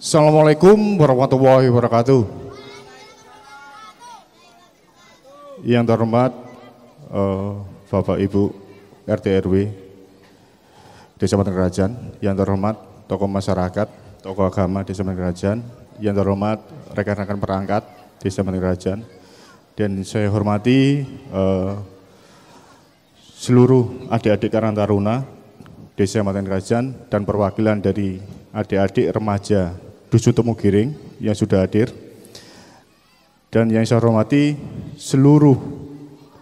Assalamualaikum warahmatullahi wabarakatuh. Yang terhormat uh, Bapak Ibu RT RW Desa Kerajaan, yang terhormat tokoh masyarakat, tokoh agama Desa Kerajaan, yang terhormat rekan-rekan perangkat Desa Kerajaan, dan saya hormati uh, seluruh adik-adik Karang Taruna Desa Kerajaan dan perwakilan dari adik-adik remaja Dusun Temugiring yang sudah hadir. Dan yang saya hormati seluruh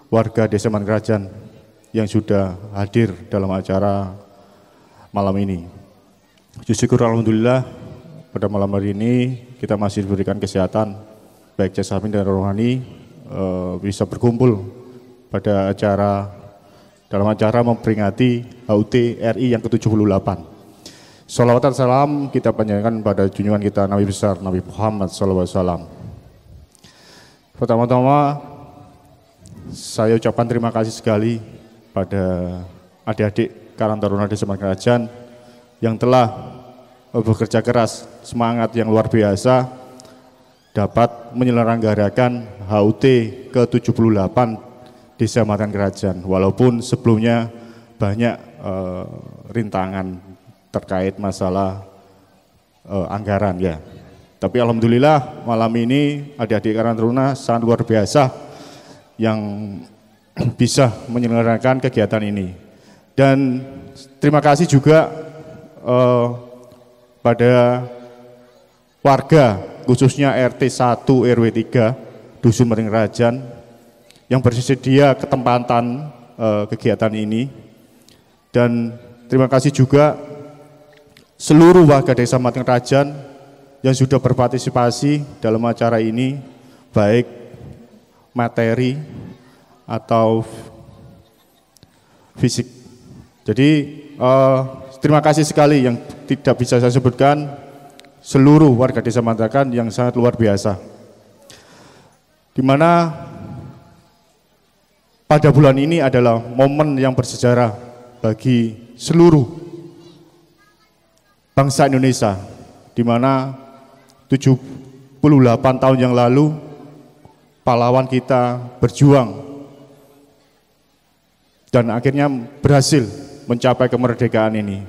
warga Desa Mangkrajan yang sudah hadir dalam acara malam ini. Syukur Alhamdulillah pada malam hari ini kita masih diberikan kesehatan baik jasamin dan rohani eh, bisa berkumpul pada acara dalam acara memperingati HUT RI yang ke-78. Salawat dan salam kita panjangkan pada junjungan kita Nabi besar Nabi Muhammad SAW. Pertama-tama saya ucapkan terima kasih sekali pada adik-adik Karang Taruna Desa Kerajaan yang telah bekerja keras, semangat yang luar biasa dapat menyelenggarakan HUT ke-78 Desa Semarang Kerajaan walaupun sebelumnya banyak uh, rintangan terkait masalah uh, anggaran ya. Tapi alhamdulillah malam ini adik-adik Karang sangat luar biasa yang bisa menyelenggarakan kegiatan ini. Dan terima kasih juga uh, pada warga khususnya RT 1 RW 3 Dusun Mering Rajan yang bersedia ketempatan uh, kegiatan ini dan terima kasih juga seluruh warga Desa Mateng Rajan yang sudah berpartisipasi dalam acara ini, baik materi atau fisik. Jadi uh, terima kasih sekali yang tidak bisa saya sebutkan seluruh warga Desa Mantrakan yang sangat luar biasa. Di mana pada bulan ini adalah momen yang bersejarah bagi seluruh bangsa Indonesia di mana 78 tahun yang lalu pahlawan kita berjuang dan akhirnya berhasil mencapai kemerdekaan ini.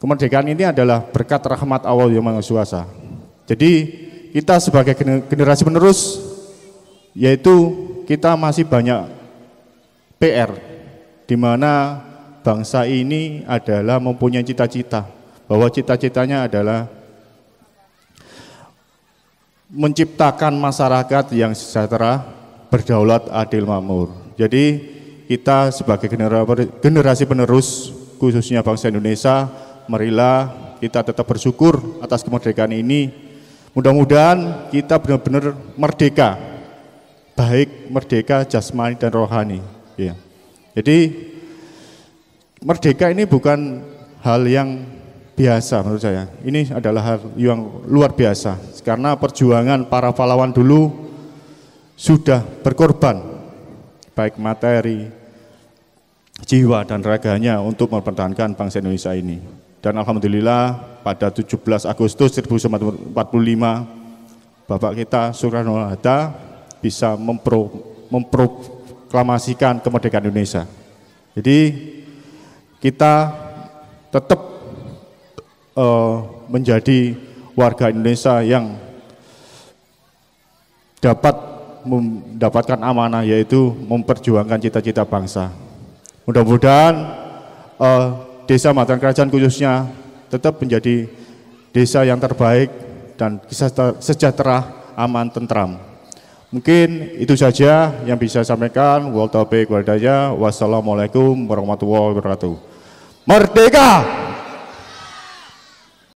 Kemerdekaan ini adalah berkat rahmat Allah yang Maha Kuasa. Jadi kita sebagai generasi penerus yaitu kita masih banyak PR di mana bangsa ini adalah mempunyai cita-cita bahwa cita-citanya adalah menciptakan masyarakat yang sejahtera, berdaulat, adil, makmur. Jadi kita sebagai generasi penerus khususnya bangsa Indonesia, marilah kita tetap bersyukur atas kemerdekaan ini. Mudah-mudahan kita benar-benar merdeka, baik merdeka jasmani dan rohani. Ya. Jadi merdeka ini bukan hal yang biasa menurut saya. Ini adalah hal yang luar biasa karena perjuangan para pahlawan dulu sudah berkorban baik materi, jiwa dan raganya untuk mempertahankan bangsa Indonesia ini. Dan alhamdulillah pada 17 Agustus 1945 Bapak kita Soekarno Hatta bisa mempro, memproklamasikan kemerdekaan Indonesia. Jadi kita tetap uh, menjadi warga Indonesia yang dapat mendapatkan amanah yaitu memperjuangkan cita-cita bangsa. Mudah-mudahan uh, desa Matan Kerajaan khususnya tetap menjadi desa yang terbaik dan sejahtera, aman, tentram. Mungkin itu saja yang bisa saya sampaikan. Wal taufiq Wassalamualaikum warahmatullahi wabarakatuh. Merdeka!